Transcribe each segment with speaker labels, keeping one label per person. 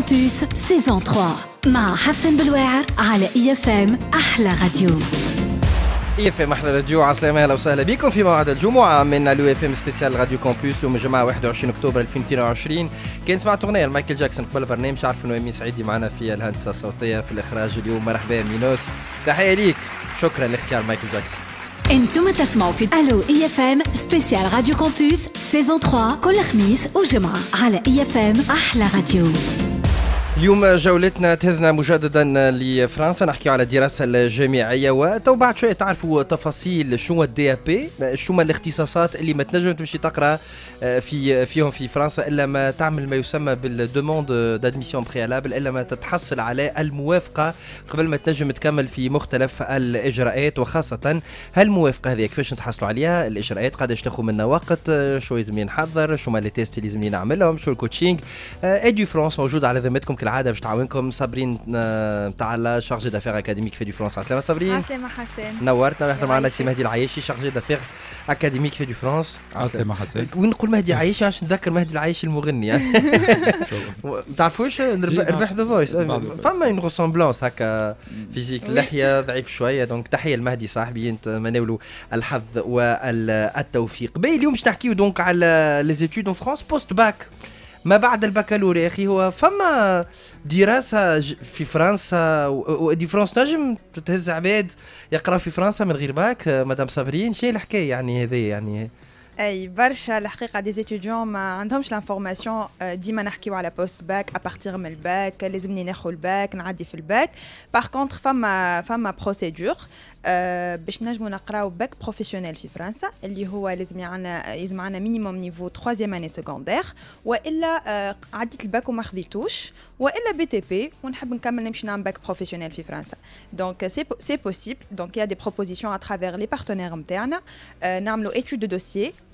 Speaker 1: كامبوس سيزون 3 مع حسن بلواعر على اي اف ام احلى راديو اي اف ام احلى راديو على السلامة اهلا وسهلا بكم في موعد الجمعة من الو اف ام سبيسيال راديو كامبوس يوم الجمعة 21 اكتوبر 2022 كان سمعت اغنية مايكل جاكسون قبل البرنامج عارف انه امين سعيدي معنا في الهندسة الصوتية في الاخراج اليوم مرحبا مينوس تحية ليك شكرا لاختيار مايكل جاكسون انتم تسمعوا في الو اي اف ام سبيسيال راديو
Speaker 2: كامبوس سيزون 3 كل خميس وجمعة على اي اف ام احلى راديو
Speaker 1: اليوم جولتنا تهزنا مجددا لفرنسا نحكي على الدراسه الجامعيه وتو بعد شويه تعرفوا تفاصيل هو الدي بي شنو الاختصاصات اللي ما تنجم تمشي تقرا آه، في فيهم في فرنسا الا ما تعمل ما يسمى بالدوموند دادميسيون بريالابل الا ما تتحصل على الموافقه قبل ما تنجم تكمل في مختلف الاجراءات وخاصه هالموافقه هذه كيفاش نتحصلوا عليها الاجراءات قداش تاخذ منا وقت شو لازم نحضر شو ما لي تيست اللي لازم نعملهم شو الكوتشينغ ادي آه، فرنسا موجود على ذمتكم كالعاده باش تعاونكم صابرين نتاع آه، لا شارجي دافير اكاديميك في دي فرنسا السلامة صابرين السلامة حسين نورتنا ويحضر معنا السي مهدي العايشي شارجي دافير اكاديميك في دي فرونس السلامة حسين وين نقول مهدي العياشي عشان نتذكر مهدي العايشي المغني يعني آه. ما تعرفوش ربح ذا فويس فما اون غوسومبلونس هكا فيزيك اللحيه ضعيف شويه دونك تحيه لمهدي صاحبي نتمناولو الحظ والتوفيق باهي اليوم باش نحكيو دونك على لي زيتود اون فرونس بوست باك ما بعد البكالوريا اخي هو فما دراسه في فرنسا ودي فرنسا نجم تهز عباد يقرا في فرنسا من غير باك آه، مدام صابرين شي الحكايه يعني هذه يعني
Speaker 2: اي برشا الحقيقه دي ستوديون ما عندهمش لانفورماسيون آه، ديما نحكيو على بوست باك ابارتيغ من الباك لازمني ناخذ الباك نعدي في الباك باغ كونتخ فما فما بروسيدور أه باش نجمو نقراو باك بروفيسيونيل في فرنسا اللي هو لازم عنا لازم عنا مينيموم نيفو 3 اني سكوندير والا أه عديت الباك وما خديتوش والا بي تي بي ونحب نكمل نمشي نعمل باك بروفيسيونيل في فرنسا دونك سي سي بوسيبل دونك يا دي بروبوزيسيون ا ترافير لي بارتنير نتاعنا أه نعملو ايتود دو دوسيي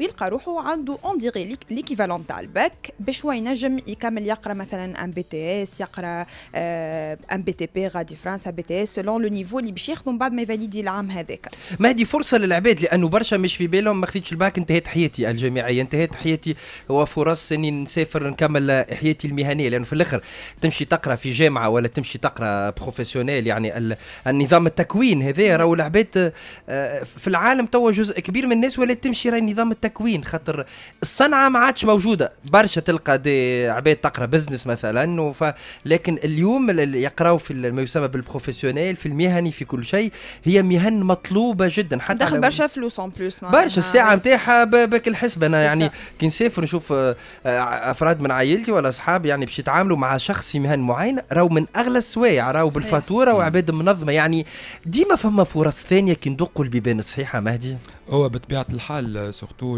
Speaker 2: ويلقى روحه عنده اون ديغي ليكيفالون تاع الباك باش هو ينجم يكمل يقرا مثلا ان بي تي اس يقرا ان بي تي بي غادي فرنسا بي تي اس سولون لو نيفو اللي باش ياخذه من بعد ما يفاليدي العام هذاك
Speaker 1: ما هذه فرصه للعباد لانه برشا مش في بالهم ما خذيتش الباك انتهت حياتي الجامعيه انتهت حياتي وفرص اني نسافر نكمل حياتي المهنيه لانه في الاخر تمشي تقرا في جامعه ولا تمشي تقرا بروفيسيونيل يعني النظام التكوين هذا راهو العباد آه، في العالم توا جزء كبير من الناس ولا تمشي راهي نظام التكوين التكوين خاطر الصنعه ما عادش موجوده برشا تلقى دي عباد تقرا بزنس مثلا لكن اليوم اللي يقراو في ما يسمى بالبروفيسيونيل في المهني في كل شيء هي مهن مطلوبه جدا حتى دخل برشا
Speaker 2: فلوس اون بلوس برشا الساعه
Speaker 1: نتاعها آه. بك الحسبه انا يعني كي نسافر نشوف آه، آه، افراد من عائلتي ولا اصحابي يعني باش يتعاملوا مع شخص في مهن معينه راهو من اغلى السوايع راهو بالفاتوره وعباد منظمه يعني ديما فما فرص ثانيه كي ندقوا البيبان الصحيحه مهدي
Speaker 3: هو بطبيعه الحال سورتو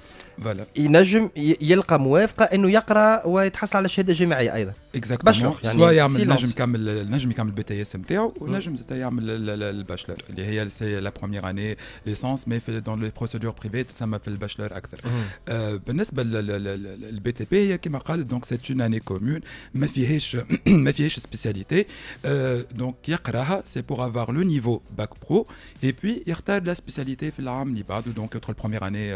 Speaker 1: il Exactement, bachelor.
Speaker 3: C'est la première année d'essence mais dans les procédures privées, m'a fait le bachelor. le BTP, c'est une année commune, il y a spécialité, donc pour avoir le niveau Bac Pro et puis il y la spécialité donc entre la première année et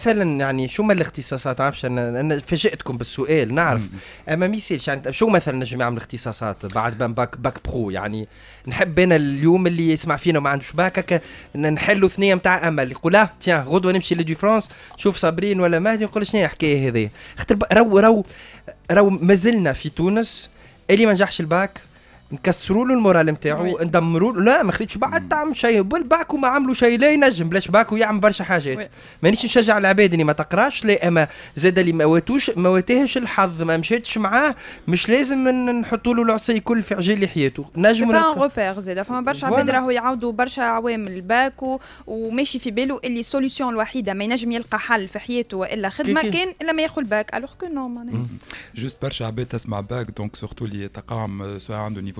Speaker 1: فعلا يعني شو ما الاختصاصات عارفش انا انا فاجئتكم بالسؤال نعرف اما ميسيل يعني شو مثلا نجم يعمل اختصاصات بعد باك باك برو يعني نحب انا اليوم اللي يسمع فينا وما عندوش باك هكا نحلوا ثنيه نتاع امل يقول اه تيان غدوه نمشي لدي فرانس شوف صابرين ولا مهدي نقول شنو هي الحكايه هذه خاطر رو رو رو مازلنا في تونس اللي ما نجحش الباك نكسروا له المورال نتاعو نعم. ندمروا له لا ما خليتش بعد تعمل شيء بالباكو ما عملوا شيء لا ينجم بلاش باكو يعمل برشا حاجات مانيش نشجع العباد اللي ما تقراش لا اما زاد اللي ما واتوش ما واتاهش الحظ ما مشاتش معاه مش لازم نحطوا له العصي كل في عجل حياته نجم
Speaker 2: با زاد فما برشا عباد راهو يعاودوا برشا عوامل باكو وماشي في باله اللي سوليسيون الوحيده ما ينجم يلقى حل في حياته والا خدمه كان الا ما ياخذ باك الوغ كو نو
Speaker 3: جوست برشا عباد تسمع باك دونك سورتو اللي تقام سواء عنده نيفو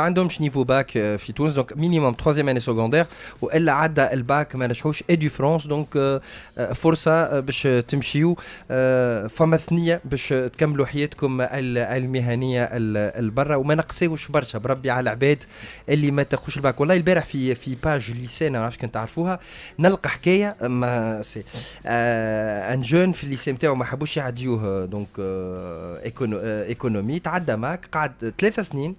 Speaker 1: ما عندهمش نيفو باك euh, في تونس دونك مينيموم تروزيام اني سكوندير والا عدى الباك ما نجحوش اي دو فرونس دونك فرصه euh, باش تمشيو فما euh, ثنيه باش تكملوا حياتكم المهنيه البرة وما نقصيوش برشا بربي على العباد اللي ما تاخوش الباك والله البارح في في باج ليسان ما عرفتش كنت تعرفوها نلقى حكايه ما سي ان آه، جون في الليسي نتاعو ما حبوش يعديوه دونك ايكونومي تعدى ماك قعد ثلاثة سنين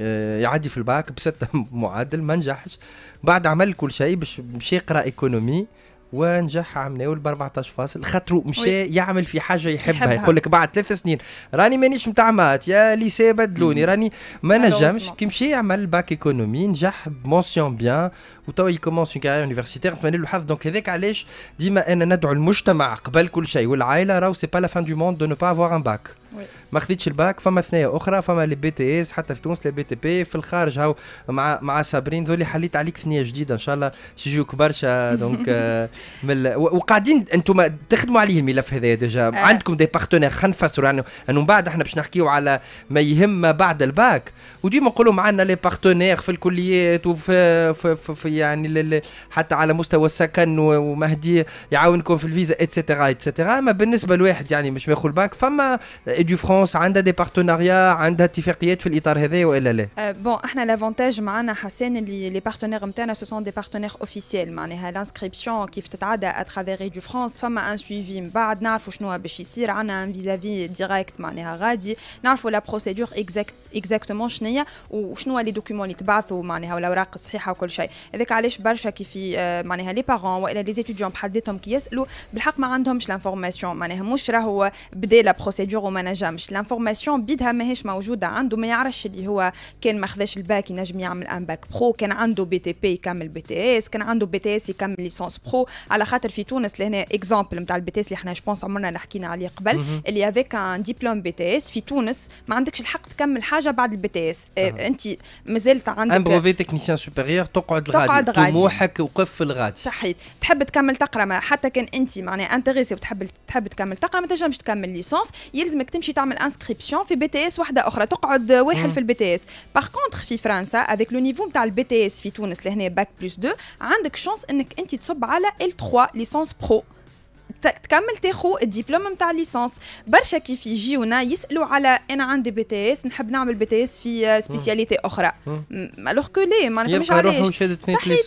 Speaker 1: آه، يعدي في الباك بستة معدل ما نجحش بعد عمل كل شيء باش مشى يقرا ايكونومي ونجح عمناول ب 14 فاصل خاطرو مشى يعمل في حاجه يحبها, يحبها. يقول لك بعد ثلاث سنين راني مانيش نتاع مات يا ليسي بدلوني راني ما نجمش كي مشى يعمل باك ايكونومي نجح بمونسيون بيان وتوا يكومونس اون كارير يونيفرسيتير نتمنى له الحظ دونك هذاك علاش ديما انا ندعو المجتمع قبل كل شيء والعائله راهو سي با لا فان دو موند دو نو با افوار ان باك ما خديتش الباك فما ثنايا اخرى فما لي بي تي اس حتى في تونس لي بي تي بي في الخارج هاو مع مع صابرين ذولي حليت عليك ثنيه جديده ان شاء الله تجيوك برشا دونك آه، مل... وقاعدين انتم تخدموا عليه الملف هذا ديجا آه. عندكم دي بارتنير خلينا نفسروا يعني انه يعني من بعد احنا باش نحكيو على ما يهم ما بعد الباك وديما نقولوا معنا لي بارتنير في الكليات وفي في في يعني حتى على مستوى السكن ومهدي يعاونكم في الفيزا اتسيتيرا اتسيتيرا اما بالنسبه لواحد يعني مش ماخذ الباك فما ايدي فرانس عندها دي بارتناريا عندها اتفاقيات في الاطار هذا والا لا؟
Speaker 2: بون أه، احنا لافونتاج معنا حسين اللي لي بارتنير نتاعنا سو سون دي بارتنير اوفيسيال معناها لانسكريبسيون كيف تتعدى اترافيغ ايدي فرانس فما ان سويفي من بعد نعرفوا شنو باش يصير عندنا ان فيزافي ديريكت معناها غادي نعرفوا لا بروسيدور اكزاكتومون شنو الوطنيه وشنو لي دوكيومون اللي تبعثوا معناها والاوراق الصحيحه وكل شيء هذاك علاش برشا كيف آه، معناها لي بارون والا لي ستوديون بحد ذاتهم كي يسالوا بالحق ما عندهمش لانفورماسيون معناها مش راهو بدا لا بروسيدور وما نجمش لانفورماسيون بيدها ماهيش موجوده عنده ما يعرفش اللي هو كان ما خذاش الباك ينجم يعمل ان باك برو كان عنده بي تي بي يكمل بي تي اس كان عنده بي تي اس يكمل ليسونس برو على خاطر في تونس لهنا اكزامبل نتاع البي تي اس اللي احنا بونس عمرنا حكينا عليه قبل اللي افيك ان ديبلوم بي تي اس في تونس ما عندكش الحق تكمل حاجه بعد البي تي اس الناس انت مازلت عندك ان بروفي
Speaker 1: تكنيسيان سوبيريور تقعد غادي تقعد غادي طموحك وقف في الغادي
Speaker 2: صحيح تحب تكمل تقرا ما حتى كان انت معناها انتريسي وتحب تحب تكمل تقرا ما تنجمش تكمل ليسونس يلزمك تمشي تعمل انسكريبسيون في بي تي اس واحده اخرى تقعد واحد في البي تي اس باغ كونتخ في فرنسا افيك لو نيفو نتاع البي تي اس في تونس لهنا باك بلس 2 عندك شانس انك انت تصب على ال 3 ليسونس برو تكمل تاخو الدبلوم نتاع ليسونس برشا كيف يجيونا يسالوا على انا عندي بي تي اس نحب نعمل بي تي اس في سبيسياليتي آه، اخرى الوغ كو لي ما نفهمش علاش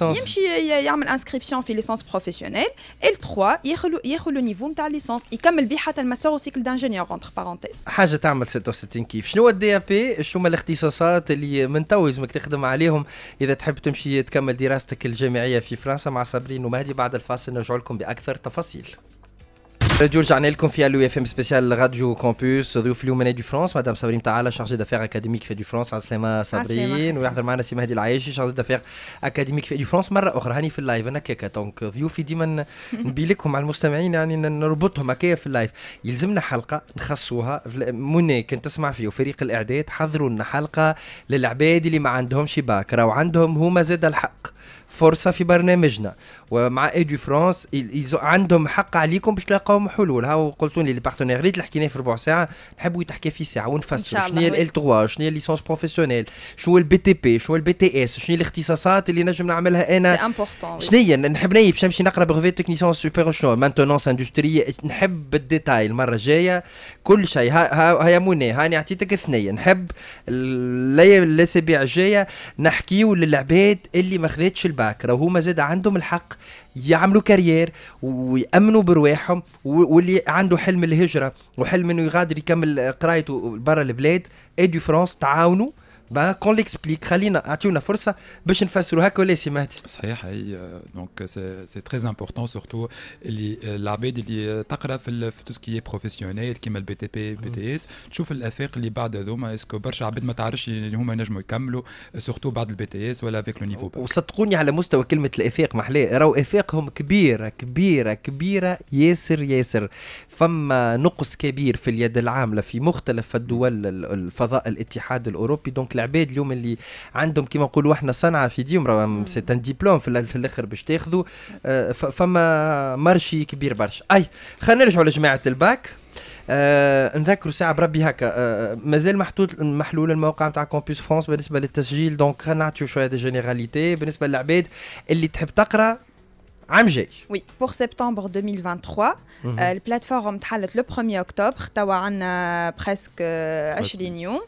Speaker 2: يمشي يعمل انسكريبسيون في ليسونس بروفيسيونيل ال 3 ياخذ ياخذ لو نيفو نتاع ليسونس يكمل بيه حتى الماستر سيكل دانجينيور اونتر بارونتيز
Speaker 1: حاجه تعمل 66 كيف شنو الدي اف بي شنو الاختصاصات اللي من تو لازمك تخدم عليهم اذا تحب تمشي تكمل دراستك الجامعيه في فرنسا مع صابرين ومهدي بعد الفاصل نرجع لكم باكثر تفاصيل راديو رجعنا لكم في الو اف ام سبيسيال راديو كومبوس ضيوف اليوم دي فرانس مدام صابرين تعالى شارجي دافير اكاديميك في دي فرانس على السلامه صابرين ويحضر معنا سي مهدي العايشي شارجي دافير اكاديميك في دي فرانس مره اخرى هاني في اللايف انا كيكا دونك ضيوفي ديما نبي لكم مع المستمعين يعني نربطهم هكايا في اللايف يلزمنا حلقه نخصوها موني كنت تسمع فيه وفريق الاعداد حضروا لنا حلقه للعباد اللي ما عندهمش باك راهو عندهم هما زاد الحق فرصه في برنامجنا ومع ايدي فرانس عندهم حق عليكم باش تلاقاو حلول هاو قلتوا لي لي اللي حكيناه في ربع ساعه نحبوا تحكي في ساعه ونفسر شنو هي ال 3 شنو هي ليسونس بروفيسيونيل شنو البي تي بي شنو البي تي اس شنو هي الاختصاصات اللي نجم نعملها انا شنو هي نحب نيي باش نمشي نقرا بروفي تكنيسيون سوبر شنو مانتونونس اندستري نحب الديتاي المره الجايه كل شيء ها ها يا موني هاني عطيتك اثنين نحب الاسابيع الجايه نحكيو للعباد اللي ما خذتش الباك راهو هما زاد عندهم الحق يعملوا كارير ويأمنوا برواحهم واللي عنده حلم الهجرة وحلم انه يغادر يكمل قرايته برا البلاد اديو فرانس تعاونوا باه كون ليكسبليك خلينا اعطيونا فرصه باش نفسروا هكا ولا سي مهدي
Speaker 3: صحيح اي دونك سي تري امبورتون سورتو اللي العباد اللي تقرا في تو سكي بروفيسيونيل كيما البي تي بي بي تي اس تشوف الافاق اللي بعد هذوما اسكو برشا عباد ما تعرفش اللي هما نجموا يكملوا سورتو بعد البي تي اس ولا افيك لو نيفو
Speaker 1: وصدقوني على مستوى كلمه الافاق محلاه راهو افاقهم كبيره كبيره كبيره ياسر ياسر فما نقص كبير في اليد العامله في مختلف الدول الفضاء الاتحاد الاوروبي دونك العباد اليوم اللي عندهم كما نقولوا احنا صنعه في راه سي ان ديبلوم في الاخر باش تاخذوا آه، فما مرشي كبير برشا اي خلينا نرجعوا لجماعه الباك آه نذكر ساعه بربي هكا آه مازال محطوط محلول الموقع نتاع كومبيوس فرانس بالنسبه للتسجيل دونك خلينا نعطيو شويه دي جينيراليتي بالنسبه للعباد اللي تحب تقرا عام جاي
Speaker 2: وي بور سبتمبر 2023 البلاتفورم تحلت لو 1 اكتوبر توا عندنا بريسك 20 يوم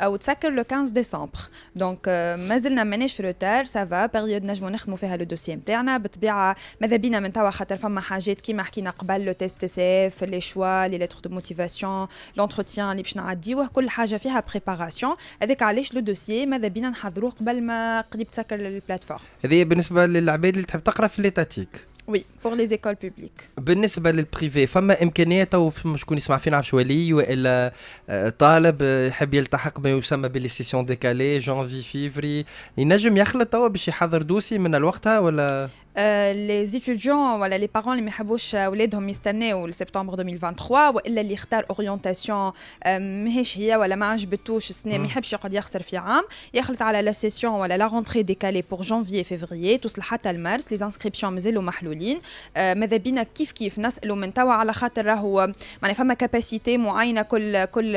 Speaker 2: او تسكر لو 15 ديسمبر دونك مازلنا ماناش في روتار سافا بيريود نجمو نخدمو فيها لو دوسيي نتاعنا بطبيعه ماذا بينا من توا خاطر فما حاجات كيما حكينا قبل لو تيست تي سي اف لي شوا لي ليتر دو موتيفاسيون لونتروتيان اللي باش نعديوه كل حاجه فيها بريباراسيون هذاك علاش لو دوسيي ماذا بينا نحضروه قبل ما قريب تسكر البلاتفورم
Speaker 1: هذه بالنسبه للعباد اللي تحب تقرا في ليتاتيك
Speaker 2: وي بور لي زيكول بوبليك
Speaker 1: بالنسبه للبريفي فما امكانيه تو شكون يسمع فينا شوالي والا آه، طالب آه، يحب يلتحق ما يسمى بلي سيسيون ديكالي جانفي فيفري ينجم يخلط توا باش يحضر دوسي من الوقتها ولا
Speaker 2: لي زيتيديون ولا لي بارون اللي ما يحبوش اولادهم يستناو لسبتمبر 2023 والا اللي اختار اورينتاسيون ماهيش هي ولا ما عجبتوش السنه ما يحبش يقعد يخسر في عام يخلط على لا سيسيون ولا لا رونتري ديكالي بور جانفي فيفري توصل حتى لمارس لي زانسكريبسيون مازالوا محلولين ماذا بينا كيف كيف نسالوا من توا على خاطر راهو معناها فما كاباسيتي معينه كل كل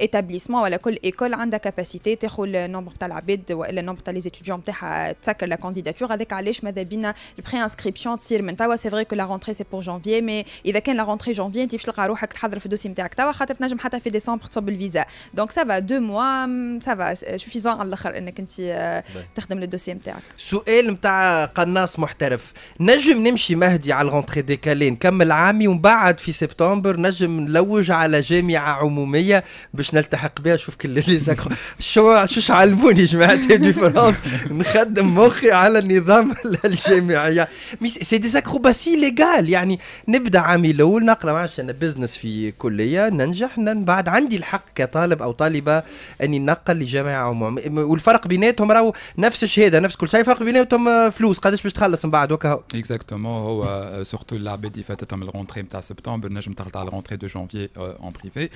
Speaker 2: ايتابليسمون ولا كل ايكول عندها كاباسيتي تاخذ النومبر تاع العباد والا النومبر تاع لي زيتيديون تاعها تسكر لا كونديداتور هذاك علاش ماذا بينا البريانسكريبسيون تصير من توا سي فري كو لا رونتري سي بور جانفيي مي اذا كان لا رونتري جانفيي انت باش تلقى روحك تحضر في الدوسي نتاعك توا خاطر تنجم حتى في ديسمبر تصب الفيزا دونك سافا دو موا سافا سوفيزون على الاخر انك انت آه، تخدم الدوسي نتاعك
Speaker 1: سؤال نتاع قناص محترف نجم نمشي مهدي على الرونتري ديكالي نكمل عامي ومن بعد في سبتمبر نجم نلوج على جامعه عموميه باش نلتحق بها شوف كل اللي شو شو علموني جماعه دي فرنسا نخدم مخي على النظام الجامعي يعني سي دي اكروباسي ليغال يعني نبدا عامي الاول نقرا معش انا بزنس في كليه ننجح من بعد عندي الحق كطالب او طالبه اني ننقل لجامعه عموم والفرق بيناتهم راهو
Speaker 3: نفس الشهاده نفس كل شيء الفرق بيناتهم آه، فلوس قداش باش تخلص من بعد وكا اكزاكتومون هو سورتو العباد اللي فاتتهم الرونتري نتاع سبتمبر نجم تخلط على الرونتري دو جانفي اون بريفي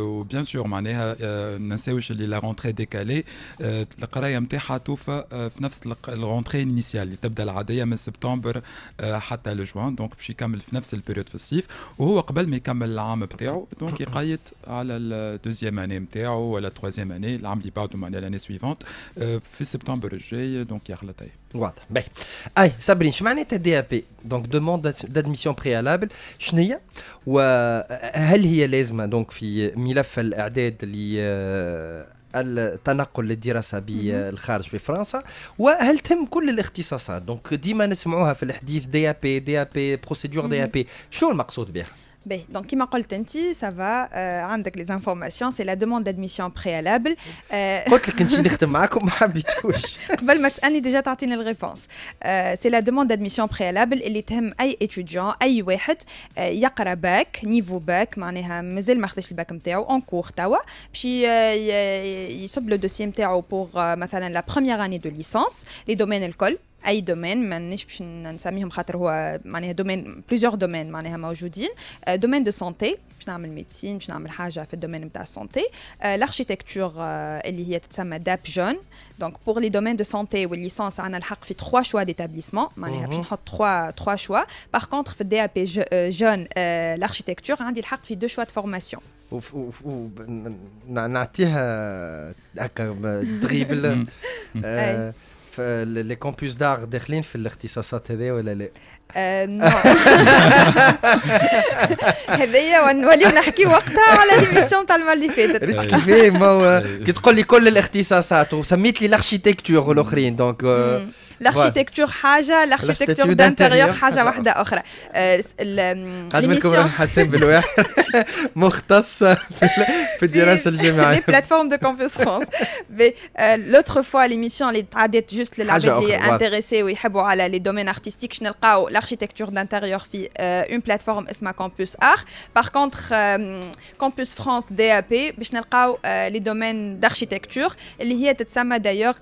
Speaker 3: وبيان سور معناها آه، ننساوش اللي لا رونتري ديكالي آه، القرايه نتاعها توفى في نفس الرونتري انيسيال اللي تبدا العاديه من سبتمبر آه، حتى لجوان دونك باش يكمل في نفس البيريود في الصيف وهو قبل ما يكمل العام بتاعو دونك يقيد على الدوزيام اني نتاعو ولا التروازيام اني العام اللي بعده معناها لاني سويفونت آه، في سبتمبر الجاي دونك يخلط اي واضح باهي اي صابرين شو معناتها دي اب بي دونك
Speaker 1: دوموند دادميسيون بريالابل شنو هي وهل هي لازمه دونك في ملف الاعداد اللي آه، le a dit la de France. France.
Speaker 2: Ben, donc, comme je l'ai dit, ça va, tu euh, as les informations, c'est la demande d'admission préalable. Euh, je t'ai dit que je
Speaker 1: travaillais avec toi,
Speaker 2: mais je ne déjà pas. Avant, tu as déjà réponse. Euh, c'est la demande d'admission préalable qui thèmes, tout étudiant, les واحد qui a un bac, niveau bac, c'est-à-dire qu'il n'a le bac en cours, puis euh, il sort le dossier pour, par exemple, la première année de licence, les domaines de l'école. اي دومين مانيش باش نسميهم خاطر هو معناها دومين بليزيور دومين معناها موجودين دومين دو سونتي باش نعمل ميديسين باش نعمل حاجه في الدومين نتاع السونتي الاركيتكتور اللي هي تتسمى داب جون دونك بور لي دومين دو سونتي والليسانس عندنا الحق في 3 شوا ديتابليسمون معناها باش نحط 3 3 شوا باغ كونتر في الدي ابي آه، جون الاركيتكتور آه، عندي الحق في دو شوا دو فورماسيون
Speaker 1: نعطيها هكا دريبل لي كومبوس دار داخلين في الاختصاصات هذه ولا لا؟
Speaker 2: آه، هذايا ونوليو نحكي وقتها على ليميسيون تاع المرة اللي فاتت
Speaker 1: كيفاه كي تقول لي كل الاختصاصات وسميت لي الاركيتكتور والاخرين دونك
Speaker 2: l'architecture حاجه l'architecture دانتيريور حاجه واحده اخرى لكم حسين بالواحد
Speaker 1: مختص
Speaker 3: في الدراسه الجامعيه لي
Speaker 2: بلاتفورم دو كامبوس كونفيسونس l'autre fois l'émission اللي تعدت جوست للعباد اللي انتريسي ويحبوا على لي دومين ارتستيك نلقاو l'architecture دانتيريور في اون بلاتفورم اسمها كامبوس ار باغ كونتر كامبوس فرانس دي ا بي باش نلقاو لي دومين d'architecture اللي هي تتسمى دايوغ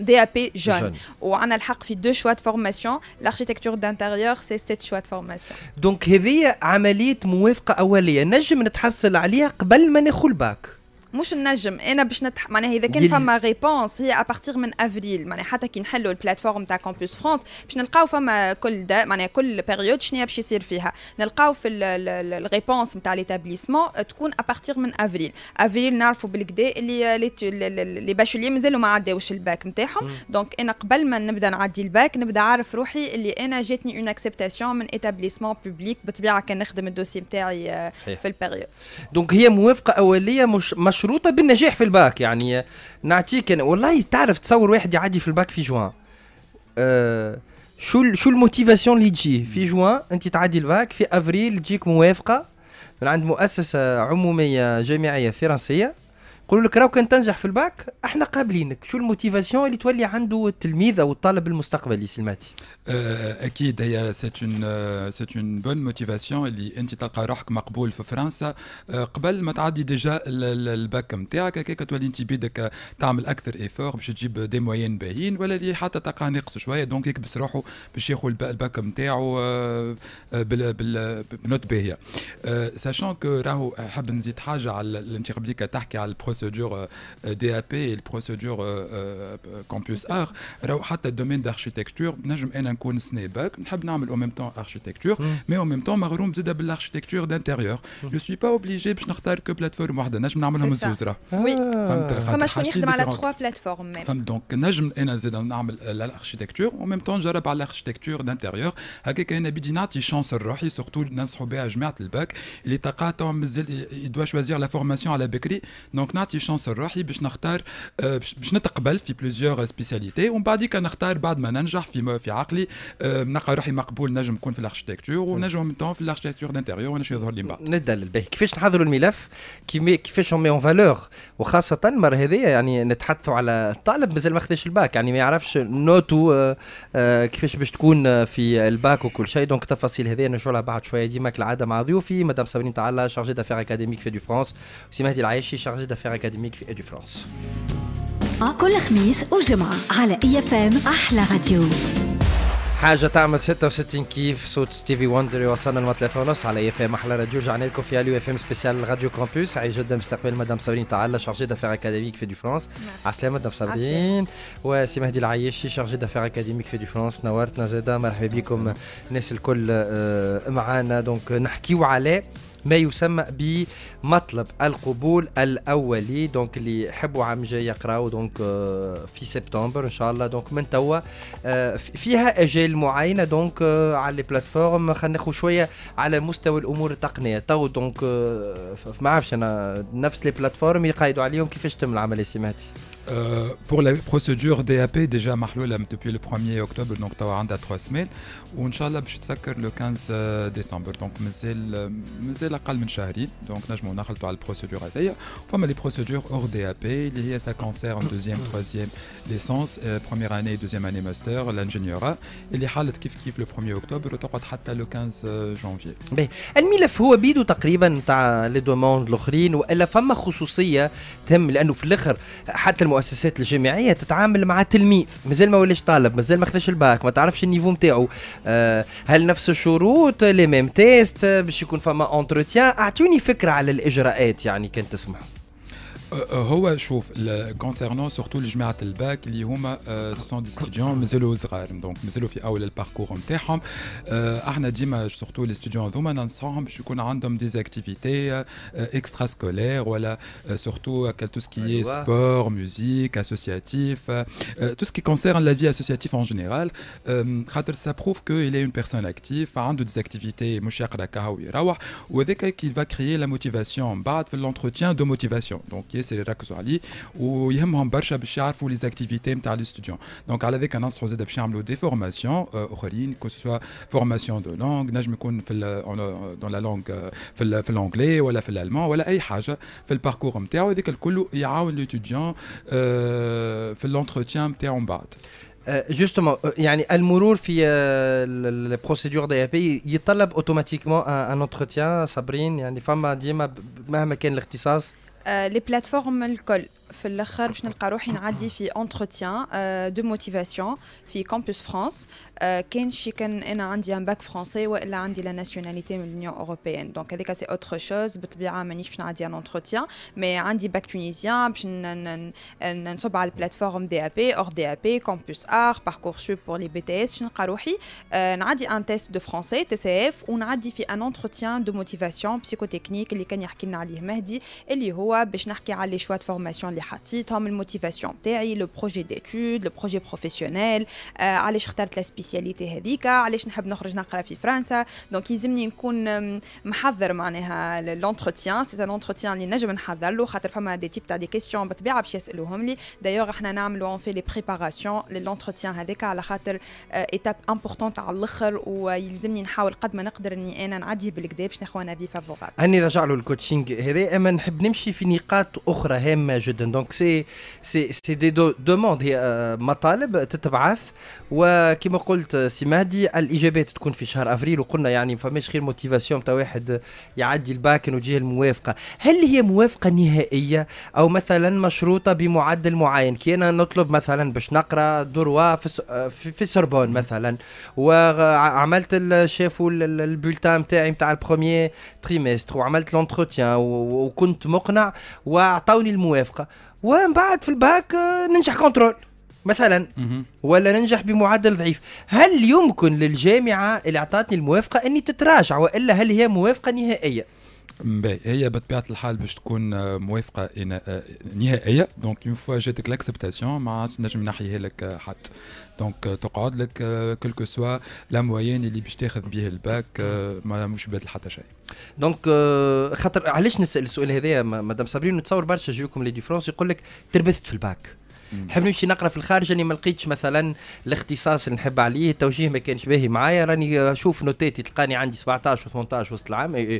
Speaker 2: دي ا بي جون personnes. وعندنا الحق في دو شوا دو فورماسيون الاركيتكتور دانتيريور سي سيت شوا دو فورماسيون
Speaker 1: دونك هذه عمليه موافقه اوليه نجم نتحصل عليها قبل ما ناخذ الباك
Speaker 2: مش نجم انا باش نتح... معناها اذا كان فما ريبونس هي ابارتيغ من افريل معناها حتى كي نحلوا البلاتفورم تاع كامبوس فرانس باش نلقاو فما كل دا... معناها كل بيريود شنو باش يصير فيها نلقاو في الريبونس نتاع ليتابليسمون تكون ابارتيغ من افريل افريل نعرفوا بالكدا اللي اللي آه، اللي مازالوا ما عداوش الباك نتاعهم دونك انا قبل ما نبدا نعدي الباك نبدا عارف روحي اللي انا جاتني اون اكسبتاسيون من ايتابليسمون بوبليك بطبيعه كان نخدم الدوسي نتاعي آه، في البيريود
Speaker 1: دونك هي موافقه اوليه مش مش مشروطه بالنجاح في الباك يعني نعطيك أنا والله تعرف تصور واحد يعدي في الباك في جوان آه، شو شو الموتيفاسيون اللي تجي في جوان انت تعدي الباك في افريل تجيك موافقه من عند مؤسسه عموميه جامعيه فرنسيه يقولوا لك راه كان تنجح في الباك احنا قابلينك شو الموتيفاسيون اللي تولي عنده التلميذ او الطالب المستقبلي سلماتي
Speaker 3: أه، اكيد هي سيت اون سيت اون بون موتيفاسيون اللي انت تلقى روحك مقبول في فرنسا أه، قبل ما تعدي ديجا الباك نتاعك هكاك تولي انت بيدك تعمل اكثر ايفور باش تجيب دي موين باهيين ولا اللي حتى تلقى ناقص شويه دونك يكبس روحه باش ياخذ الباك نتاعو أه، بنوت باهيه ساشون كو راهو حاب نزيد حاجه على انت قبل تحكي على البروسيس procédure euh, euh, DAP et le procédure euh, Campus Art. Alors, le domaine d'architecture, je suis un peu en même temps architecture, hmm. mais en même temps, hmm. je suis un l'architecture d'intérieur. Je ne suis pas obligé de faire ah. que plateforme. Je suis un peu en même temps. Oui, comme je connais la trois plateformes. Donc, je suis un peu l'architecture, en même temps, je suis l'architecture d'intérieur. Je suis un peu en chance, surtout dans ce qui est le bac. Il doit choisir la formation à la Bécrie, Donc, نعطي شانس لروحي باش نختار آه، باش نتقبل في بليزيوغ سبيسياليتي ومن بعديك نختار بعد ما ننجح في في عقلي آه، نلقى روحي مقبول نجم نكون في الاركتيكتور ونجم في الاركتيكتور دانتيريور ونجم يظهر لي من بعد. ندلل به كيفاش نحضروا الملف
Speaker 1: كيفاش اون مي اون فالور وخاصه المره هذه يعني نتحدثوا على طالب مازال ما خداش الباك يعني ما يعرفش نوتو آه، كيفاش باش تكون في الباك وكل شيء دونك التفاصيل هذه نرجعوا لها بعد شويه ديما كالعاده مع ضيوفي مدام صابرين تعالى شارجي دافير اكاديميك في دو فرانس وسي مهدي العايشي شارجي دافير اكاديميك في ادي فرانس
Speaker 2: كل خميس وجمعه على اي اف ام احلى راديو
Speaker 1: حاجه تعمل 66 كيف صوت ستيفي وندر وصلنا لما 3 ونص على اي اف ام احلى راديو رجعنا لكم في اليو اف ام سبيسيال راديو كامبوس عايش جدا مستقبل مدام صابرين تعالى شارجي دافير اكاديميك في دي فرانس عسلامة مدام صابرين وسي مهدي العياشي شارجي دافير اكاديميك في دي فرانس نورتنا زاده مرحبا بكم الناس الكل آه، معانا دونك نحكيو على ما يسمى بمطلب القبول الاولي دونك اللي يحبوا عام جاي يقراو دونك آه، في سبتمبر ان شاء الله دونك من توا آه، فيها اجال معينه دونك آه، على لي بلاتفورم خلينا ناخذ شويه على مستوى الامور التقنيه تو دونك ما عرفش انا نفس لي
Speaker 3: بلاتفورم يقايدوا عليهم كيفاش تم العمليه سيماتي Euh, pour la procédure DAP, déjà, Mahloul, depuis le 1er octobre, donc tu 3 semaines. Et Inch'Allah, je suis le 15 euh, décembre. Donc, je suis à Kalmenchari. Donc, je suis à la procédure. a les procédures hors DAP, ça concerne deuxième, troisième licence, euh, première année, deuxième année master, l'ingénieur Et les halles qui kiff le 1er octobre, Et as le 15 janvier.
Speaker 1: Mais, elle m'a fait un bidou, les demandes, l'ochrine, ou elle a fait ma chose aussi, tu as المؤسسات الجامعيه تتعامل مع تلميذ مازال ما ولاش طالب مازال ما خداش الباك ما تعرفش النيفو نتاعو أه هل نفس الشروط لي ميم تيست باش يكون فما اونتروتيان اعطوني فكره على الاجراءات يعني كان تسمح
Speaker 3: Euh, euh, concernant surtout les jumeaux de bac il y a étudiants mais ils aux rang donc mais le parcours تاعهم surtout les étudiants on ensemble des activités extrascolaires voilà surtout à tout ce qui est sport musique associatif tout ce qui concerne la vie associative en général خاطر ça prouve qu'il est une personne active faire de des activités sont la kawa et qui va créer la motivation l'entretien de motivation donc c'est les que sera dit où il y a un bar chef ou les activités de l'étudiant donc avec un ensemble d'objectifs de formation reline que ce soit formation de langue nage mais qu'on dans la langue fait l'anglais ou la fait l'allemand ou la ayez pas le parcours amateur ou avec le collu il y a un l'entretien amateur en bas justement y ait le morueur fi les procédures
Speaker 1: d'IP il t'as l'automatiquement un entretien Sabrine y a des femmes a dit mais mais même qu'elle
Speaker 2: euh, les plateformes le في الاخر باش نلقى روحي نعدي في انتروتيان دو موتيفاسيون في كامبوس فرانس كان شي كان انا عندي ان باك فرونسي والا عندي لا ناسيوناليتي من لونيون اوروبيان دونك هذيك سي اوتر شوز بالطبيعه مانيش باش نعدي ان انتروتيان مي عندي باك تونيزيان باش نصب على البلاتفورم دي ا بي اور دي ا بي كامبوس ار باركور سو بور لي بي تي اس باش نلقى روحي آه، نعدي ان تيست دو فرونسي تي سي اف ونعدي في ان انتروتيان دو موتيفاسيون بسيكوتكنيك اللي كان يحكي لنا عليه مهدي اللي هو باش نحكي على لي شوا دو فورماسيون اللي اللي حطيتهم الموتيفاسيون تاعي لو بروجي ديتود لو بروجي بروفيسيونيل آه علاش اخترت لا سبيسياليتي هذيك علاش نحب نخرج نقرا في فرنسا دونك يلزمني نكون محضر معناها لونتروتيان سي ان اونتروتيان اللي نجم نحضر له خاطر فما دي تيب تاع دي كيسيون بالطبيعه باش يسالوهم لي دايوغ احنا نعملوا اون في لي بريباراسيون للونتروتيان هذاك على خاطر ايتاب امبورطونت تاع الاخر ويلزمني نحاول قد ما نقدر اني انا نعدي بالكدا باش ناخذ ان افي فافورابل.
Speaker 1: اني رجع له الكوتشينغ هذا اما نحب نمشي في نقاط اخرى هامه جدا دونك سي سي سي دي دوموند هي مطالب تتبعث وكما قلت سي مهدي الاجابات تكون في شهر افريل وقلنا يعني فماش خير موتيفاسيون تاع واحد يعدي الباكن وتجيه الموافقه هل هي موافقه نهائيه او مثلا مشروطه بمعدل معين كي انا نطلب مثلا باش نقرا دروا في السوربون مثلا وعملت شافوا البولتان تاعي نتاع البروميير تريمستر وعملت لونتروتيان وكنت مقنع واعطوني الموافقه ومن بعد في الباك آه، ننجح كنترول مثلا ولا ننجح بمعدل ضعيف هل يمكن للجامعه اللي اعطتني الموافقه اني تتراجع والا هل هي موافقه نهائيه
Speaker 3: هي بطبيعه الحال باش تكون موافقه نهائيه دونك اون فوا جاتك لاكسبتاسيون ما عادش نجم نحيها لك حد دونك تقعد لك كو سوا لا موين اللي باش تاخذ به الباك ما مش بادل حتى شيء
Speaker 1: دونك خاطر علاش نسال السؤال هذايا مدام صابرين نتصور برشا جيوكم لي ديفرونس يقول لك تربثت في الباك نحب نمشي نقرا في الخارج اني ما لقيتش مثلا الاختصاص اللي نحب عليه التوجيه ما كانش باهي معايا راني شوف نوتاتي تلقاني عندي 17 و18 وسط العام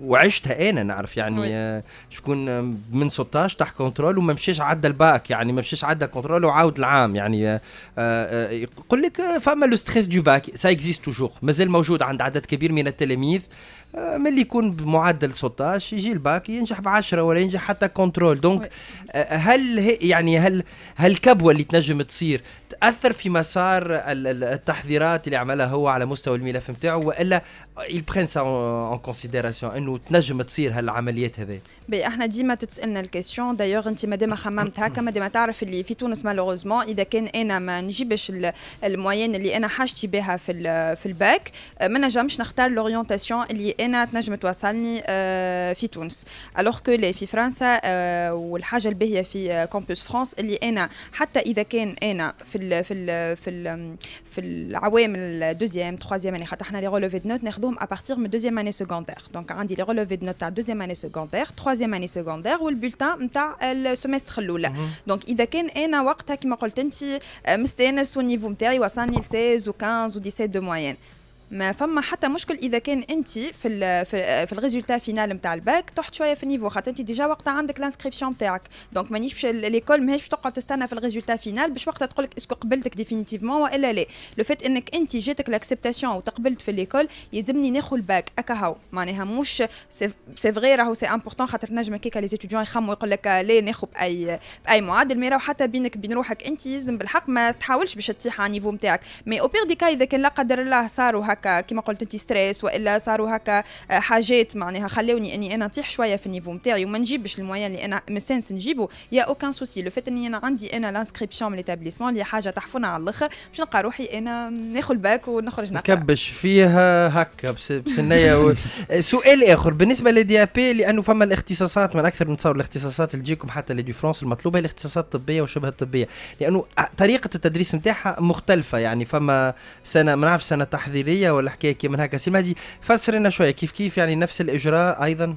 Speaker 1: وعشتها انا نعرف يعني شكون من 16 تحت كنترول وما مشاش عدى الباك يعني ما مشاش عدى كنترول وعاود العام يعني آه، آه، يقول لك فما لو ستريس دو باك سا اكزيست توجور مازال موجود عند عدد كبير من التلاميذ آه، ملي يكون بمعدل 16 يجي الباك ينجح ب 10 ولا ينجح حتى كونترول دونك آه، هل هي يعني هل هل الكبوه اللي تنجم تصير تاثر في مسار التحذيرات اللي عملها هو على مستوى الملف نتاعو والا ils prennent ça en, considération انه تنجم تصير هالعمليات هذه
Speaker 2: بي احنا ديما تتسالنا الكيسيون دايوغ انت مادام خممت هكا مادام تعرف اللي في تونس مالوغوزمون اذا كان انا ما نجيبش الموين اللي انا حاجتي بها في في الباك ما نجمش نختار لورينتاسيون اللي انا تنجم توصلني في تونس الوغ كو في فرنسا والحاجه الباهيه في كامبوس فرانس اللي انا حتى اذا كان انا في ال في ال في ال في العوامل دوزيام تخوازيام يعني خاطر احنا لي ريلوفي نوت ناخذ à partir de ma deuxième année secondaire. Donc, on dit relevé de notre deuxième année secondaire, troisième année secondaire ou le bulletin de le semestre l'oula. Mhm. Donc, il y a euh, un 16 15 ou 17 de moyenne. ما فما حتى مشكل اذا كان انت في في, ال في الريزولتا فينال نتاع الباك تحت شويه في النيفو خاطر انت ديجا وقتها عندك لانسكريبسيون نتاعك دونك مانيش باش ليكول ماهيش تقعد تستنى في الريزولتا فينال باش وقتها تقول لك اسكو قبلتك ديفينيتيفمون والا لا لو فات انك انت جاتك لاكسبتاسيون وتقبلت في ليكول يلزمني ناخذ الباك اكا هاو معناها مش سي فغي راهو سي امبورطون خاطر نجم هكاك لي ستوديون يخموا يقول لك لا ناخذ باي باي معدل مي راهو حتى بينك بين روحك انت يلزم بالحق ما تحاولش باش تطيح على النيفو نتاعك مي او بير دي كا اذا كان لا قدر الله صاروا هكا هكا كما قلت انت ستريس والا صاروا هكا آه، حاجات معناها خلوني اني انا نطيح شويه في النيفو نتاعي وما نجيبش الموان اللي انا مسانس نجيبه يا اوكان سوسي لو فات اني انا عندي انا لانسكريبسيون من ليتابليسمون اللي حاجه تحفونا على الاخر باش نلقى روحي انا ناخذ باك ونخرج نقرا
Speaker 1: نكبش فيها هكا بسنيه و... سؤال اخر بالنسبه للدي ا بي لانه فما الاختصاصات من اكثر من تصور الاختصاصات اللي تجيكم حتى لدي فرونس المطلوبه هي الاختصاصات الطبيه وشبه الطبيه لانه طريقه التدريس نتاعها مختلفه يعني فما سنه ما نعرف سنه تحضيريه ولا حكايه كيما هكا سي مهدي فسر لنا شويه كيف كيف يعني نفس الاجراء ايضا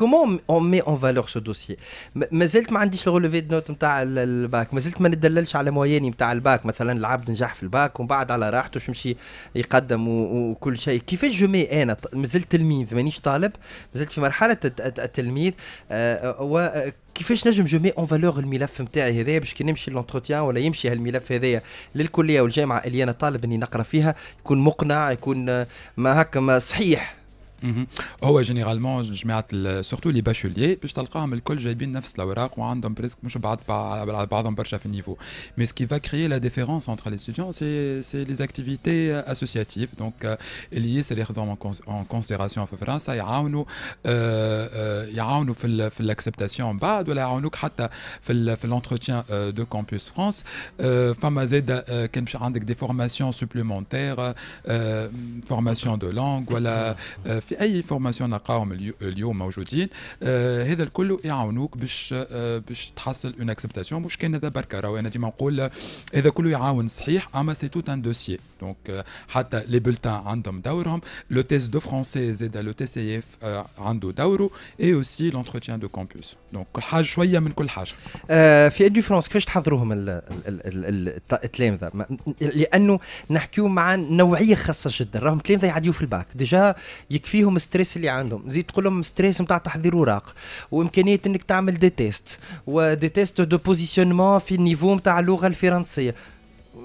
Speaker 1: كومون اون مي اون فالور سو دوسيي مازلت ما عنديش الغولوفي دو نوت نتاع الباك مازلت ما ندللش على مواياني نتاع الباك مثلا العبد نجح في الباك ومن بعد على راحته باش يمشي يقدم وكل شيء كيفاش جو مي انا مازلت تلميذ مانيش طالب مازلت في مرحله التلميذ آه، آه، وكيفاش آه، نجم جو مي اون فالور الملف نتاعي هذايا باش كي نمشي لونتروتيان ولا يمشي هالملف هذايا للكليه والجامعه اللي انا طالب اني نقرا فيها يكون مقنع يكون ما
Speaker 3: هكا ما صحيح Mhm. Oh, je me surtout les bacheliers, puis je les trouve qu'ils ont les les mêmes et ils ont presque pas de niveau. Mais ce qui va créer la différence entre les étudiants, c'est c'est les activités associatives. Donc euh liés c'est dire en en conservation en France, ils aident euh euh ils aident dans l'acceptation pas de la unk حتى في l'entretien euh, de Campus France. Euh enfin, ça euh, des formations supplémentaires, euh, formation de langue voilà. في اي فورماسيون نلقاهم اليوم موجودين آه، هذا الكل يعاونوك باش آه، باش تحصل اون اكسبتاسيون مش كان هذا بركه راهو انا ديما نقول آه، هذا كله يعاون صحيح اما سي توت ان دوسيي دونك حتى لي بولتان عندهم دورهم لو تيست دو فرونسي زيد لو تي سي اف عنده دوره اي اوسي لونتروتيان دو كامبوس دونك كل حاجه شويه من كل حاجه في ادو فرونس كيفاش تحضروهم
Speaker 1: التلامذه لانه نحكيو مع نوعيه خاصه جدا راهم التلامذه يعديو في الباك ديجا يكفي فيهم ستريس اللي عندهم زيد تقول لهم ستريس نتاع تحضير اوراق وامكانيه انك تعمل دي تيست ودي تيست دو بوزيسيونمون في النيفو نتاع اللغه الفرنسيه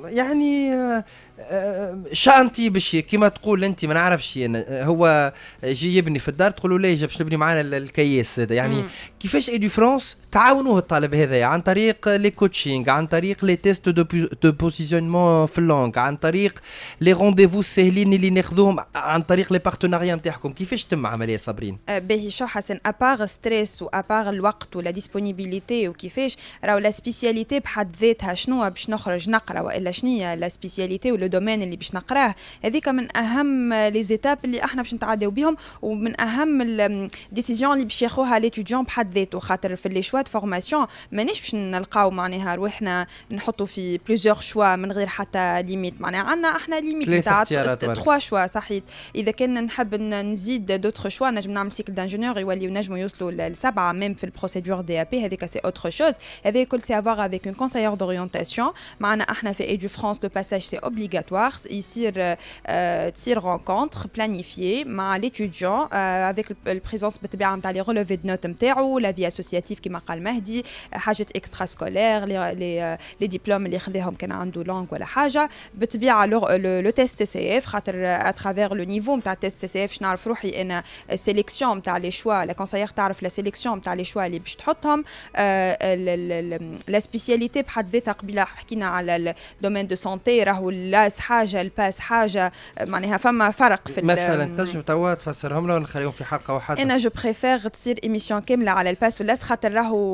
Speaker 1: يعني آه، آه، شانتي باش كيما تقول انت ما نعرفش انا هو جي يبني في الدار تقول له لا باش نبني معانا الكياس هذا يعني كيفاش اي دو فرونس تعاونوه الطالب هذايا عن طريق لي كوتشينغ عن طريق لي تيست دو بوزيسيونمون في اللونغ عن طريق لي رونديفو ساهلين اللي ناخذوهم عن طريق لي بارتناريا نتاعكم كيفاش تم عمليه صابرين
Speaker 2: أه، باهي شو حسن ابار ستريس وابار الوقت ولا ديسبونيبيليتي وكيفاش راهو لا سبيسياليتي بحد ذاتها شنو باش نخرج نقرا والا شنو لا سبيسياليتي ولو دومين اللي باش نقراه هذيك من اهم لي زيتاب اللي احنا باش نتعداو بهم ومن اهم ديسيزيون اللي باش ياخوها ليتوديون بحد ذاته خاطر في لي شوا دو فورماسيون مانيش باش نلقاو معناها روحنا نحطوا في بليزيور شوا من غير حتى ليميت معناها عندنا احنا ليميت نتاع تخوا شوا صحيت اذا كان نحب نزيد دوتر شوا نجم نعمل سيكل دانجينيور يوليو نجموا يوصلوا لسبعه ميم في البروسيدور دي ابي هذيك سي اوتر شوز هذا كل سي افوار افيك اون كونسيير دورينتاسيون معنا احنا في اي دو فرانس لو باساج سي اوبليغاتوار يصير تصير رونكونتر بلانيفي مع ليتيديون افيك البريزونس بالطبيعه نتاع لي ريلوفي دو نوت نتاعو لا في اسوسياتيف كيما قال المهدي حاجه اكسترا سكولير لي لي ديبلوم اللي خذاهم كان عنده لونغ ولا حاجه بالطبيعه لو تيست سي اف خاطر اترافير لو نيفو نتاع تيست سي اف باش نعرف روحي انا سيليكسيون نتاع لي شوا لا كونسيير تعرف لا سيليكسيون نتاع لي شوا اللي باش تحطهم لا euh, سبيسياليتي بحد ذاتها قبيله حكينا على الدومين دو سونتي راهو لاس حاجه الباس حاجه معناها فما فرق في مثلا تنجم
Speaker 1: توا تفسرهم لنا نخليهم في حلقه واحده انا جو
Speaker 2: بريفير تصير ايميسيون كامله على الباس واللاس خاطر راهو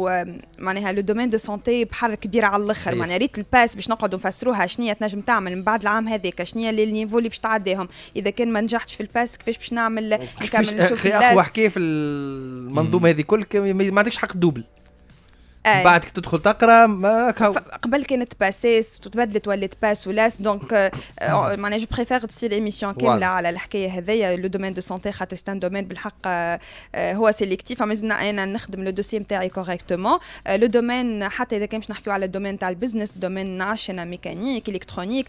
Speaker 2: معناها لو دومين دو سونتي بحر كبير على الاخر معناها ريت الباس باش نقعدوا نفسروها شنو تنجم تعمل من بعد العام هذاك شنو هي النيفو اللي باش تعديهم اذا كان ما نجحتش في الباس كيفاش باش نعمل نكمل نشوف اقوى
Speaker 1: حكايه في المنظومه هذه كل ما عندكش حق دوبل أي. كي تدخل تقرا ما كاو
Speaker 2: قبل كانت باسيس تبدلت ولات باس ولاس دونك معناها جو بريفير تسي ليميسيون كامله على الحكايه هذيا لو دومين دو سونتي خاطر ستان دومين بالحق آه، آه، هو سيليكتيف مازلنا انا نخدم لو دوسي نتاعي كوريكتومون لو دومين حتى اذا كان باش نحكيو على الدومين تاع البزنس دومين نعش انا ميكانيك الكترونيك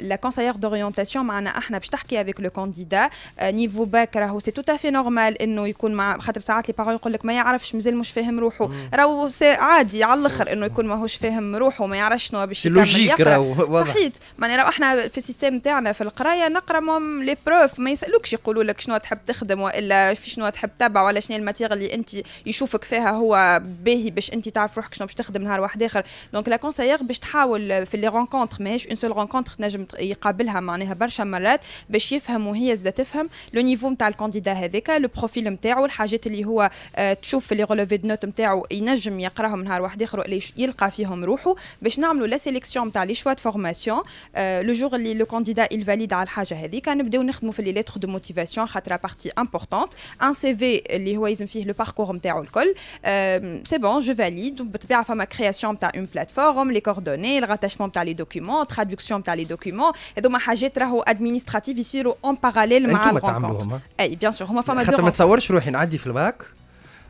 Speaker 2: لا كونسيير دورينتاسيون معنا احنا باش تحكي افيك لو كانديدا نيفو باك راهو سي تو نورمال انه يكون مع خاطر ساعات لي بارون يقول لك ما يعرفش مازال مش فاهم روحه راهو سي عادي على الاخر انه يكون ماهوش فاهم روحه وما يعرفش شنو باش يقرا صحيت معناها لو احنا في السيستم تاعنا في القرايه نقرا مهم لي بروف ما يسالوكش يقولوا لك شنو تحب تخدم والا في شنو تحب تتبع ولا شنو الماتيغ اللي انت يشوفك فيها هو باهي باش انت تعرف روحك شنو باش تخدم نهار واحد اخر دونك لا كونسيير باش تحاول في لي رونكونتر ماهيش اون سول رونكونتر تنجم يقابلها معناها برشا مرات باش يفهم وهي زاد تفهم لو نيفو نتاع الكونديدا هذاك لو بروفيل نتاعو الحاجات اللي هو آه، تشوف في لي ريلوفي دو نوت نتاعو ينجم يقراها d'un jour la sélection euh, le jour où le candidat valide de motivation, partie importante. Un CV le parcours de euh, C'est bon, je valide. la plateforme, les coordonnées, le rattachement des documents, la traduction des documents. Et sont des choses administratives en parallèle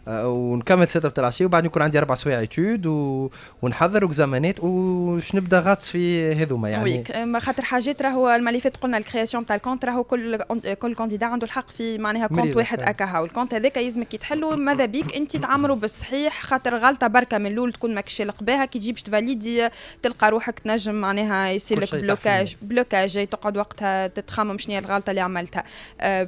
Speaker 1: آه، ونكمل ستة تاع العشية وبعدين يكون عندي أربع سوايع اتيود و... ونحضر وكزامانات وش نبدا غاتس في هذوما يعني
Speaker 2: ويك خاطر حاجات راهو الملفات قلنا الكرياسيون تاع الكونت راهو كل كل كونديدا عنده الحق في معناها كونت واحد هاو الكونت هذاك يلزمك تحلو ماذا بيك انت تعمرو بالصحيح خاطر غلطه بركه من الاول تكون ماكش شالق بها كي تجيبش تفاليدي تلقى روحك تنجم معناها يصير لك بلوكاج بلوكاج تقعد وقتها تتخمم شنو هي الغلطه اللي عملتها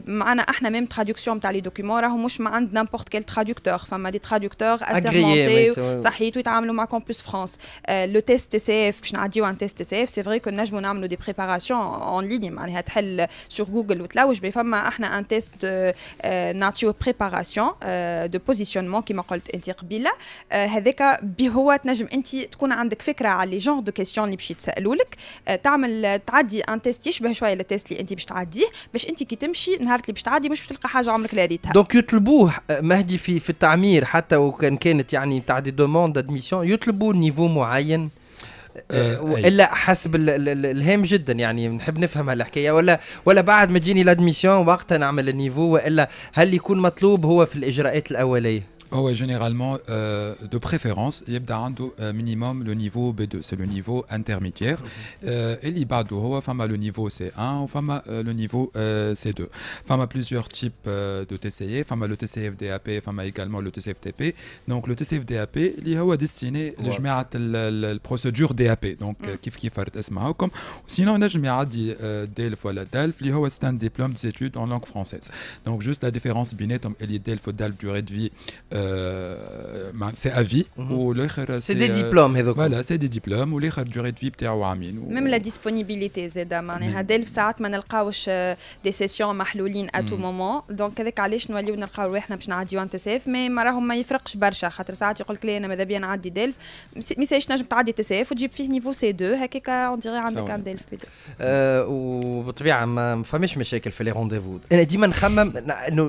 Speaker 2: معنا احنا ميم تراديكسيون تاع لي دوكيومون راهو مش ما عند نامبورت كيل تراديكتور traducteurs فما دي traducteurs اسيرمونتي صحيتو يتعاملوا مع كامبوس فرانس لو تيست تي سي اف باش نعديو عن تيست تي سي اف سي فري كو نجمو نعملو دي بريباراسيون اون ليني معناها تحل سور جوجل وتلوج بي فما احنا ان تيست ناتشور بريباراسيون دو بوزيسيونمون كيما قلت انت قبيله هذاك بهو تنجم انت تكون عندك فكره على لي جونغ دو كيسيون اللي باش يتسالوا لك تعمل تعدي ان تيست يشبه شويه التيست اللي انت باش تعديه باش انت كي تمشي نهار اللي باش تعدي مش باش تلقى حاجه عمرك لا دونك
Speaker 1: يطلبوه مهدي في في التعمير حتى وكان كانت يعني تاع دي دوموند ادميسيون يطلبوا نيفو معين آه، آه، الا حسب الهام جدا يعني نحب نفهم هالحكايه ولا ولا بعد ما تجيني لادميسيون وقتها
Speaker 3: نعمل النيفو والا هل يكون مطلوب هو في الاجراءات الاوليه Oh ouais, généralement, euh, de préférence, il y a minimum le niveau B2, c'est le niveau intermédiaire. Euh, et l'IBADO, oh a le niveau C1, ou euh, le niveau C2. y a plusieurs types de il y a le TCF-DAP, y a également le TCFTP. Donc le TCF-DAP, il est destiné à la procédure DAP, donc kif kif Sinon, on a le DELF ou la un diplôme d'études en langue française. Donc juste la différence binet il y a DELF durée de vie. مع سي افي والاخر سي دي ديبلوم هذوك فوالا سي دي ديبلوم والاخر ديوري دو في بتاعو عامين
Speaker 2: ميم لا ديسبونيبيليتي زاد معناها ديلف ساعات ما نلقاوش دي سيسيون محلولين اتو مومون دونك هذاك علاش نوليو نلقاو روحنا باش نعديو انت سيف مي ما راهم ما يفرقش برشا خاطر ساعات يقول لك لا انا ماذا بيا نعدي ديلف ميساج نجم تعدي تي سيف وتجيب فيه نيفو سي دو هكاك اون ديغي عندك ان ديلف
Speaker 1: بي وبالطبيعه ما فماش مشاكل في لي رونديفو انا ديما نخمم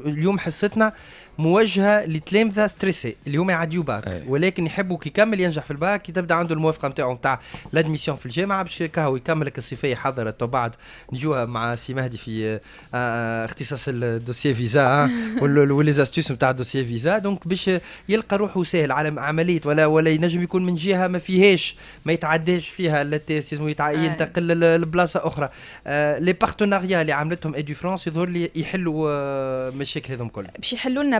Speaker 1: اليوم حصتنا موجهه لتلامذه ستريسي اللي هما يعديو باك أي. ولكن يحبوا كي يكمل ينجح في الباك كي تبدا عنده الموافقه نتاعو نتاع لادميسيون في الجامعه باش كهو يكمل لك الصفه حضرت وبعد نجوها مع سي مهدي في آه، آه، اختصاص الدوسيي فيزا وليزاستيوس نتاع الدوسيي فيزا دونك باش يلقى روحه ساهل على عمليه ولا ولا ينجم يكون من جهه ما فيهاش ما يتعداش فيها التاسيس ينتقل لبلاصه اخرى لي آه، بارتناريا اللي عملتهم ايدي فرانس يظهر لي يحلوا مشاكل هذم كل باش يحلوا لنا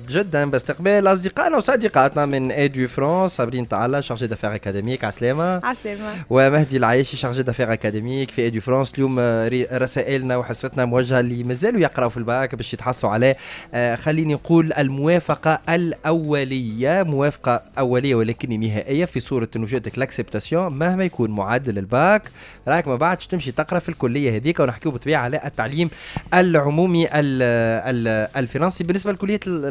Speaker 1: سعيد جدا باستقبال اصدقائنا وصديقاتنا من ايديو فرانس صابرين تعالى شارجي دافير اكاديميك على السلامه ومهدي العايشي شارجي دافير اكاديميك في ايديو فرانس اليوم آه، رسائلنا وحصتنا موجهه اللي مازالوا يقراوا في الباك باش يتحصلوا على آه، خليني نقول الموافقه الاوليه موافقه اوليه ولكن نهائيه في صوره انه جاتك لاكسبتاسيون مهما يكون معدل الباك راك ما بعدش تمشي تقرا في الكليه هذيك ونحكيو بطبيعه على التعليم العمومي الفرنسي بالنسبه لكليه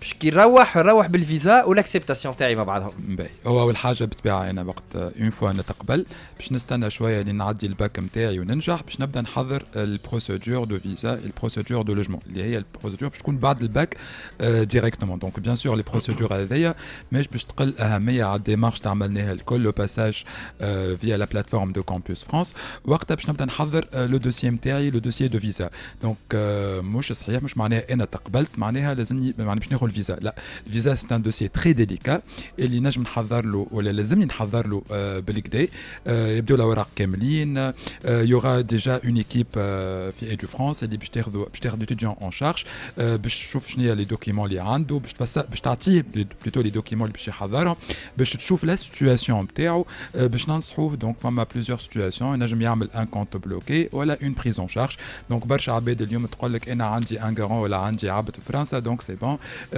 Speaker 1: باش كي نروح نروح بالفيزا والاكسبتاسيون تاعي مع
Speaker 3: بعضهم باهي هو اول حاجه بالطبيعه انا وقت اون uh، فوا نتقبل باش نستنى شويه لين نعدي الباك نتاعي وننجح باش نبدا نحضر البروسيدور دو فيزا البروسيدور دو لوجمون اللي هي البروسيدور باش تكون بعد الباك ديريكتومون دونك بيان سور لي بروسيدور هذيا ماش باش تقل اهميه على الديمارش اللي عملناها الكل لو باساج فيا لا بلاتفورم دو كامبوس فرانس وقتها باش نبدا نحضر لو دوسي نتاعي لو دوسي دو فيزا دونك مش صحيح مش معناها انا تقبلت معناها لازمني معناها باش ناخذ le visa. le visa, c'est un dossier très délicat. Et les nages, les amis, les amis, les amis, il y aura déjà une équipe euh, du France, et les étudiants en charge. Je euh, les documents, les randos, je vais plutôt les documents, les amis, je trouve la situation en terre. Je trouve donc a plusieurs situations. Il y a un compte bloqué ou une prise en charge. Donc, je vais vous dire que je suis un garant ou un garant de France, donc c'est bon. Euh,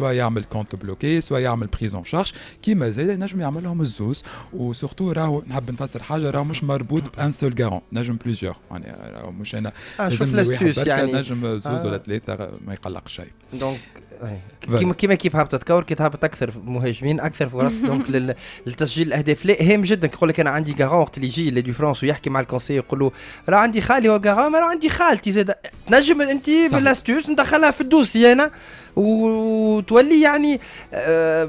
Speaker 3: سوا يعمل كونت بلوكي سوا يعمل بريزون اون شارج كيما زاد نجم يعملهم الزوز وسورتو راهو نحب نفسر حاجه راهو مش مربوط بان سول غارون نجم بليزيور يعني راهو مش انا آه، لازم واحد يعني. نجم زوز آه. ولا ثلاثه ما يقلق شيء
Speaker 1: دونك كيما كيما كيف هبطت كور كي تهبط اكثر مهاجمين اكثر فرص دونك لتسجيل الاهداف لا هام جدا يقول لك انا عندي غارون وقت اللي يجي لي دو فرانس ويحكي مع الكونسي يقول له راه عندي خالي هو غارون راه عندي خالتي زاد تنجم انت بالاستيوس ندخلها في الدوسي انا وتولي يعني آه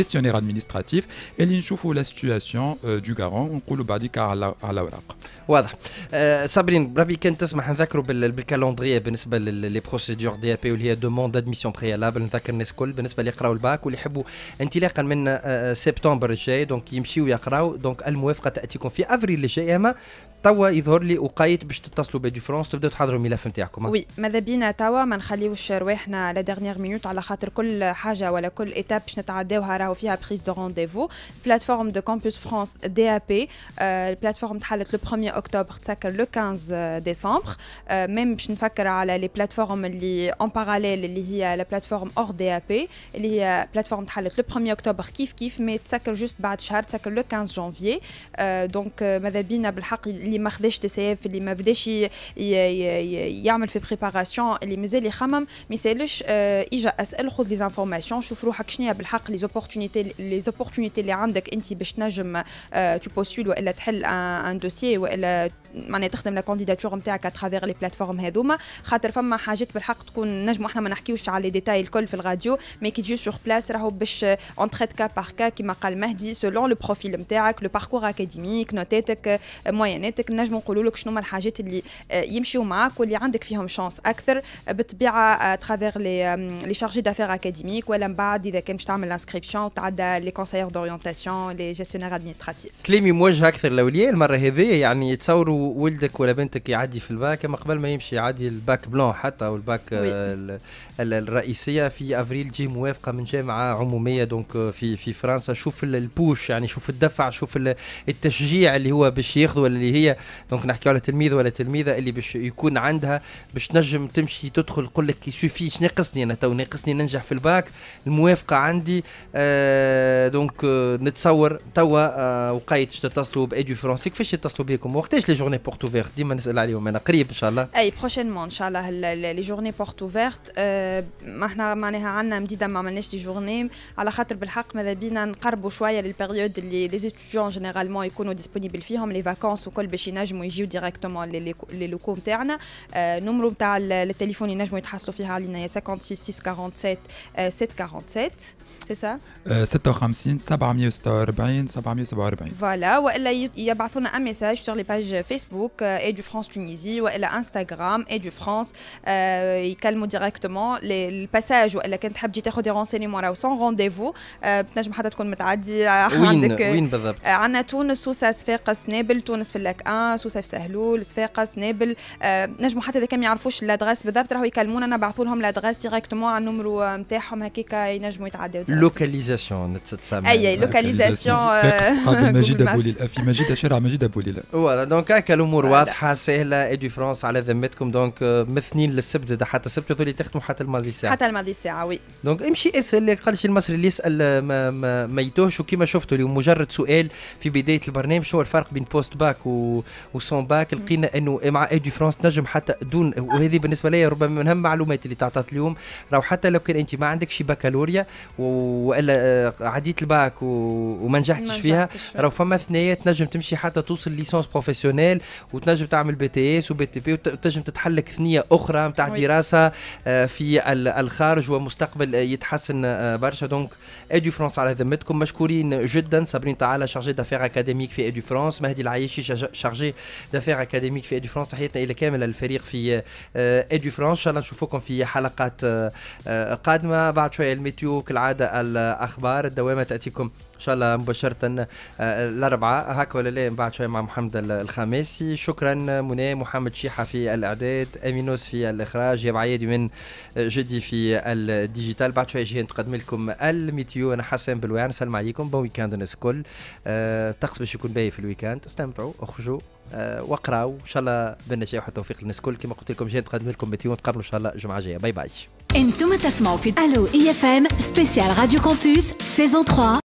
Speaker 3: gestionnaire administratif et l'inchoufou la situation du garant ونقولوا بعديك على على اوراق واضح صابرين بربي كان تسمح نذكروا بالكالندري بالنسبه للي
Speaker 1: بروسيدور دي بي واللي تاتيكم توا يظهر لي وقايت باش تتصلوا بدي فرونس تبداو تحضروا الملف نتاعكم وي
Speaker 2: ماذا بينا توا ما نخليوش رواحنا لا ديرنيير مينوت على خاطر كل حاجه ولا كل ايتاب باش نتعداوها راهو فيها بريز دو رونديفو بلاتفورم دو كامبوس فرانس دي ا بي البلاتفورم تحلت لو 1 اكتوبر تسكر لو 15 ديسمبر ميم باش نفكر على لي بلاتفورم اللي اون باراليل اللي هي لا بلاتفورم اور دي ا بي اللي هي بلاتفورم تحلت لو 1 اكتوبر كيف كيف مي تسكر جوست بعد شهر تسكر لو 15 جانفي دونك ماذا بينا بالحق اللي اللي ما خداش تسيف اللي ما بداش يعمل في بريباراسيون اللي مازال يخمم ما يسالش آه، اجا اسال خذ لي زانفورماسيون شوف روحك شنو بالحق لي زوبورتونيتي لي زوبورتونيتي اللي عندك انت باش تنجم تو آه، بوستول والا تحل ان دوسي والا معناها تخدم لا كونديداتور نتاعك اترافيغ لي بلاتفورم هذوما خاطر فما حاجات بالحق تكون نجمو احنا ما نحكيوش على لي ديتاي الكل في الراديو مي كي تجي سور بلاس راهو باش اون تريت كا بار كا كيما قال مهدي سولون لو بروفيل نتاعك لو باركور اكاديميك نوتاتك موياناتك نجمو نقولوا لك شنو الحاجات اللي يمشيو معاك واللي عندك فيهم شانس اكثر بالطبيعه ترافيغ لي لي شارجي دافير اكاديميك ولا من بعد اذا كان باش تعمل انسكريبسيون وتعدى لي كونسيير دورينتاسيون لي جيستيونير ادمنستراتيف
Speaker 1: كلامي موجه اكثر لاولياء المره هذه يعني تصوروا ولدك ولا بنتك يعدي في الباك اما قبل ما يمشي يعدي الباك بلون حتى والباك آه، الرئيسيه في افريل جي موافقه من جامعه عموميه دونك آه، في في فرنسا شوف البوش يعني شوف الدفع شوف التشجيع اللي هو باش ياخذ ولا اللي هي دونك نحكي على تلميذ ولا تلميذه اللي باش يكون عندها باش تنجم تمشي تدخل تقول لك يسوفي ناقصني انا تو ناقصني ننجح في الباك الموافقه عندي آه دونك آه، نتصور توا آه تتصلوا بايديو فرونسي كيفاش يتصلوا بكم وقتاش لي جورني جورني بورت اوفيرت ديما نسال عليهم انا قريب ان شاء الله
Speaker 2: اي بروشينمون ان شاء الله لي جورني بورت اوفيرت أه ما احنا معناها عندنا مديده ما عملناش دي جورني على خاطر بالحق ماذا بينا نقربوا شويه للبيريود اللي لي ستوديون جينيرالمون يكونوا ديسپونيبل فيهم لي فاكونس وكل باش ينجموا يجيو ديريكتومون لوكو نتاعنا أه نمرو نتاع التليفون ينجموا يتحصلوا فيها علينا 56 647 747 سي سا
Speaker 3: 56 746 747
Speaker 2: فوالا والا يبعثوا لنا ان ميساج سور لي باج فيسبوك اي دو فرانس تونيزي والا انستغرام اي دو فرانس يكلموا ديريكتومون الباساج والا كان تحب تجي تاخذ دي رونسينيمون راهو سون رونديفو تنجم حتى تكون متعدي عندك وين بالضبط عندنا تونس سوسه صفاقس نابل تونس في اللاك 1 سوسه في سهلول صفاقس نابل نجموا حتى اذا كان ما يعرفوش لادغاس بالضبط راهو يكلمونا نبعثوا لهم لادغاس ديريكتومون على النمرو نتاعهم هكاك ينجموا يتعداو
Speaker 3: لوكاليزاسيون نتسمى اي لوكاليزاسيون مجيد ابو ليلى في مجيد شارع مجيد ابو ليلى
Speaker 1: فوالا دونك هكا الامور واضحه سهله ادي فرونس على ذمتكم دونك من الاثنين للسبت زاد حتى السبت تولي تخدموا حتى الماضي ساعه حتى
Speaker 2: الماضي ساعه وي
Speaker 1: دونك امشي اسال اللي قالش المصري اللي يسال ما, ما, ما يتوهش وكيما شفتوا اليوم مجرد سؤال في بدايه البرنامج هو الفرق بين بوست باك و... وسون باك لقينا انه مع ادي فرونس نجم حتى دون وهذه بالنسبه لي ربما من اهم المعلومات اللي تعطات اليوم راه حتى لو كان انت ما عندكش بكالوريا و... والا آه، عديت الباك وما نجحتش فيها راه فما ثنايا تنجم تمشي حتى توصل ليسونس بروفيسيونيل وتنجم تعمل بي تي اس وبي تي بي وتنجم تتحلك ثنيه اخرى نتاع دراسه آه، في الخارج ومستقبل آه، يتحسن برشا دونك ادي فرانس على ذمتكم مشكورين جدا صابرين تعالى شارجي دافير اكاديميك في ادي فرانس مهدي العيشي شارجي دافير اكاديميك في ادي فرانس تحياتنا الى كامل الفريق في ادي فرانس ان شاء الله نشوفوكم في حلقات قادمه بعد شويه الميتيو كالعاده الأخبار الدوامة تأتيكم إن شاء الله مباشرة آه، الأربعاء هكا ولا لا بعد شوية مع محمد الخماسي شكرا منى محمد شيحة في الإعداد أمينوس في الإخراج يا بعيدي من جدي في الديجيتال بعد شوية جاي تقدم لكم الميتيو أنا حسن بالوعي نسلم عليكم بون ويكاند الناس الكل آه، الطقس باش يكون باهي في الويكاند استمتعوا اخرجوا آه، واقراوا ان شاء الله بالنجاح والتوفيق للناس الكل كما قلت لكم جاي نتقدم لكم ميتيو نتقابلوا ان شاء الله الجمعة الجاية باي باي
Speaker 3: Entumatas Mofit. Allo, IFM, spécial Radio Campus, saison 3.